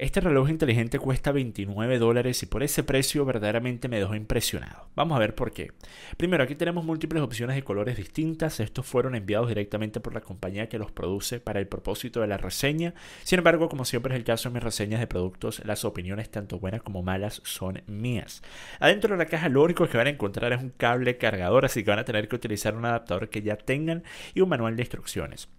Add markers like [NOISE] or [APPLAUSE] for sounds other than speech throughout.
Este reloj inteligente cuesta 29 dólares y por ese precio verdaderamente me dejó impresionado. Vamos a ver por qué. Primero, aquí tenemos múltiples opciones de colores distintas. Estos fueron enviados directamente por la compañía que los produce para el propósito de la reseña. Sin embargo, como siempre es el caso en mis reseñas de productos, las opiniones tanto buenas como malas son mías. Adentro de la caja lo único que van a encontrar es un cable cargador, así que van a tener que utilizar un adaptador que ya tengan y un manual de instrucciones.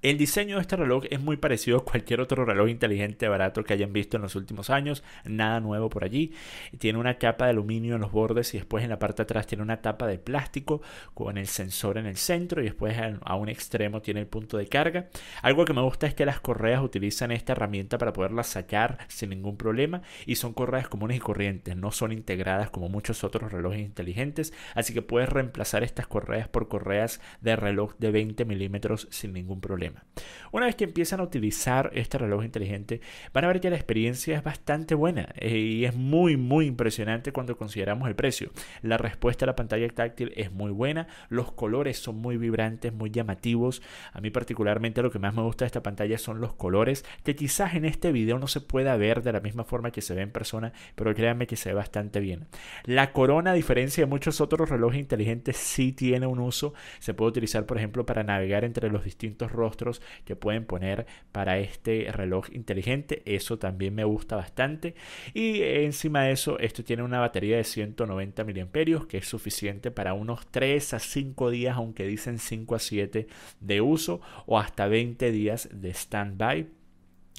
El diseño de este reloj es muy parecido a cualquier otro reloj inteligente barato que hayan visto en los últimos años, nada nuevo por allí. Tiene una capa de aluminio en los bordes y después en la parte de atrás tiene una tapa de plástico con el sensor en el centro y después a un extremo tiene el punto de carga. Algo que me gusta es que las correas utilizan esta herramienta para poderlas sacar sin ningún problema y son correas comunes y corrientes, no son integradas como muchos otros relojes inteligentes, así que puedes reemplazar estas correas por correas de reloj de 20 milímetros sin ningún problema. Una vez que empiezan a utilizar este reloj inteligente, van a ver que la experiencia es bastante buena eh, y es muy, muy impresionante cuando consideramos el precio. La respuesta a la pantalla táctil es muy buena, los colores son muy vibrantes, muy llamativos. A mí particularmente lo que más me gusta de esta pantalla son los colores, que quizás en este video no se pueda ver de la misma forma que se ve en persona, pero créanme que se ve bastante bien. La corona, a diferencia de muchos otros relojes inteligentes, sí tiene un uso. Se puede utilizar, por ejemplo, para navegar entre los distintos rostros que pueden poner para este reloj inteligente. Eso también me gusta bastante. Y encima de eso, esto tiene una batería de 190 miliamperios que es suficiente para unos 3 a 5 días, aunque dicen 5 a 7 de uso o hasta 20 días de stand-by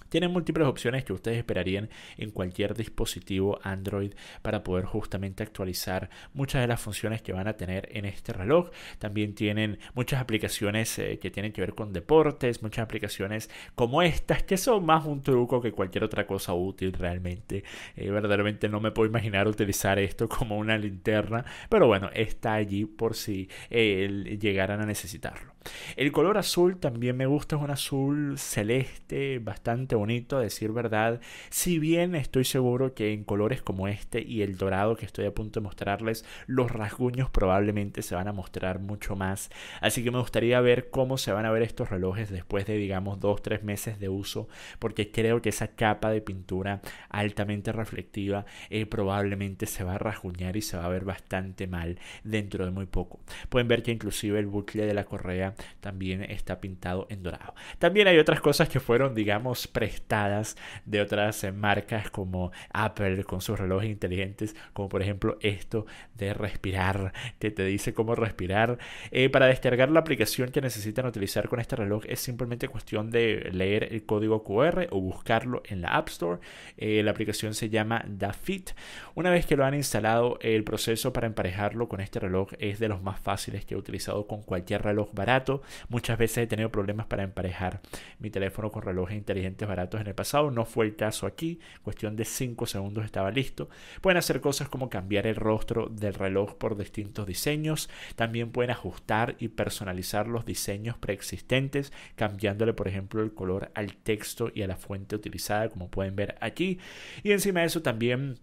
tienen múltiples opciones que ustedes esperarían en cualquier dispositivo Android para poder justamente actualizar muchas de las funciones que van a tener en este reloj. También tienen muchas aplicaciones eh, que tienen que ver con deportes, muchas aplicaciones como estas que son más un truco que cualquier otra cosa útil realmente. Eh, verdaderamente no me puedo imaginar utilizar esto como una linterna, pero bueno, está allí por si eh, llegaran a necesitarlo. El color azul también me gusta, es un azul celeste, bastante bonito, a decir verdad. Si bien estoy seguro que en colores como este y el dorado que estoy a punto de mostrarles, los rasguños probablemente se van a mostrar mucho más. Así que me gustaría ver cómo se van a ver estos relojes después de, digamos, 2 tres meses de uso, porque creo que esa capa de pintura altamente reflectiva eh, probablemente se va a rasguñar y se va a ver bastante mal dentro de muy poco. Pueden ver que inclusive el bucle de la correa también está pintado en dorado. También hay otras cosas que fueron, digamos, prestadas de otras eh, marcas como Apple con sus relojes inteligentes, como por ejemplo esto de respirar, que te dice cómo respirar. Eh, para descargar la aplicación que necesitan utilizar con este reloj es simplemente cuestión de leer el código QR o buscarlo en la App Store. Eh, la aplicación se llama DaFit. Una vez que lo han instalado, el proceso para emparejarlo con este reloj es de los más fáciles que he utilizado con cualquier reloj barato Muchas veces he tenido problemas para emparejar mi teléfono con relojes inteligentes baratos en el pasado. No fue el caso aquí. Cuestión de 5 segundos estaba listo. Pueden hacer cosas como cambiar el rostro del reloj por distintos diseños. También pueden ajustar y personalizar los diseños preexistentes, cambiándole, por ejemplo, el color al texto y a la fuente utilizada, como pueden ver aquí. Y encima de eso también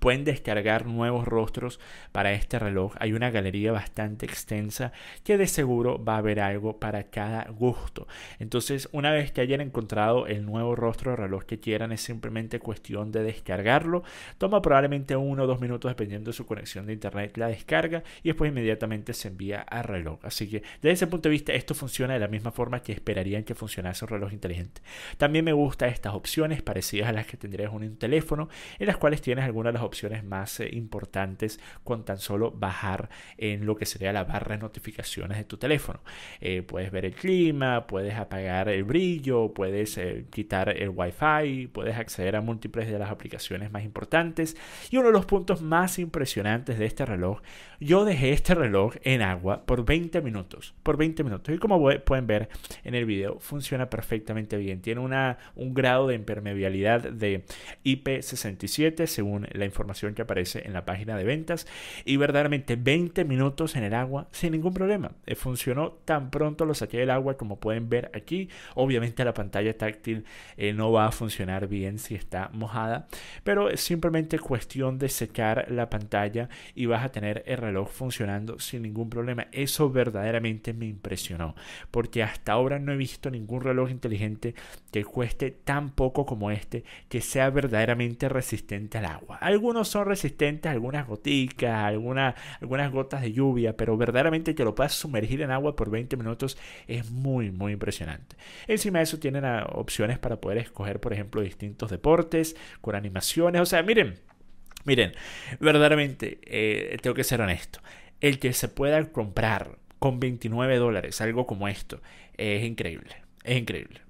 Pueden descargar nuevos rostros para este reloj. Hay una galería bastante extensa que de seguro va a haber algo para cada gusto. Entonces, una vez que hayan encontrado el nuevo rostro de reloj que quieran, es simplemente cuestión de descargarlo. Toma probablemente uno o dos minutos dependiendo de su conexión de internet la descarga y después inmediatamente se envía al reloj. Así que desde ese punto de vista esto funciona de la misma forma que esperarían que funcionase un reloj inteligente. También me gustan estas opciones parecidas a las que tendrías en un teléfono en las cuales tienes alguna las opciones más eh, importantes con tan solo bajar en lo que sería la barra de notificaciones de tu teléfono. Eh, puedes ver el clima, puedes apagar el brillo, puedes eh, quitar el wifi, puedes acceder a múltiples de las aplicaciones más importantes. Y uno de los puntos más impresionantes de este reloj, yo dejé este reloj en agua por 20 minutos, por 20 minutos. Y como pueden ver en el video, funciona perfectamente bien. Tiene una, un grado de impermeabilidad de IP67 según la información que aparece en la página de ventas y verdaderamente 20 minutos en el agua sin ningún problema. Eh, funcionó tan pronto lo saqué del agua como pueden ver aquí. Obviamente la pantalla táctil eh, no va a funcionar bien si está mojada, pero es simplemente cuestión de secar la pantalla y vas a tener el reloj funcionando sin ningún problema. Eso verdaderamente me impresionó porque hasta ahora no he visto ningún reloj inteligente que cueste tan poco como este que sea verdaderamente resistente al agua. Algunos son resistentes a algunas goticas, algunas gotas de lluvia, pero verdaderamente que lo puedas sumergir en agua por 20 minutos es muy, muy impresionante. Encima de eso tienen ah, opciones para poder escoger, por ejemplo, distintos deportes con animaciones. O sea, miren, miren, verdaderamente, eh, tengo que ser honesto. El que se pueda comprar con 29 dólares algo como esto es increíble. Es increíble.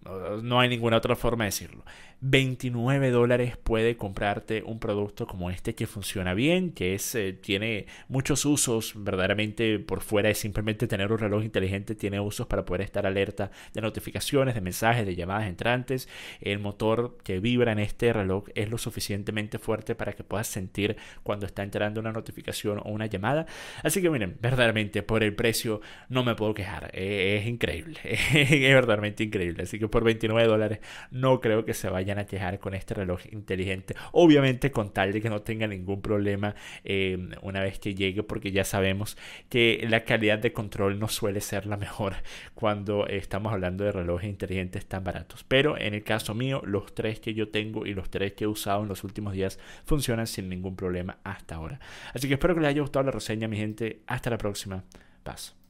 No, hay ninguna otra forma de decirlo. 29 dólares puede comprarte un producto como este que funciona bien, que es, eh, tiene muchos usos. Verdaderamente por fuera de simplemente tener un reloj inteligente. Tiene usos para poder estar alerta de notificaciones, de mensajes, de llamadas entrantes. El motor que vibra en este reloj es lo suficientemente fuerte para que puedas sentir cuando está entrando una notificación o una llamada. Así que miren, verdaderamente por el precio no me puedo quejar. Eh, es increíble. [LAUGHS] es verdaderamente increíble. Así que por 29 dólares no creo que se vayan a quejar con este reloj inteligente. Obviamente con tal de que no tenga ningún problema eh, una vez que llegue, porque ya sabemos que la calidad de control no suele ser la mejor cuando estamos hablando de relojes inteligentes tan baratos. Pero en el caso mío, los tres que yo tengo y los tres que he usado en los últimos días funcionan sin ningún problema hasta ahora. Así que espero que les haya gustado la reseña, mi gente. Hasta la próxima. Paso.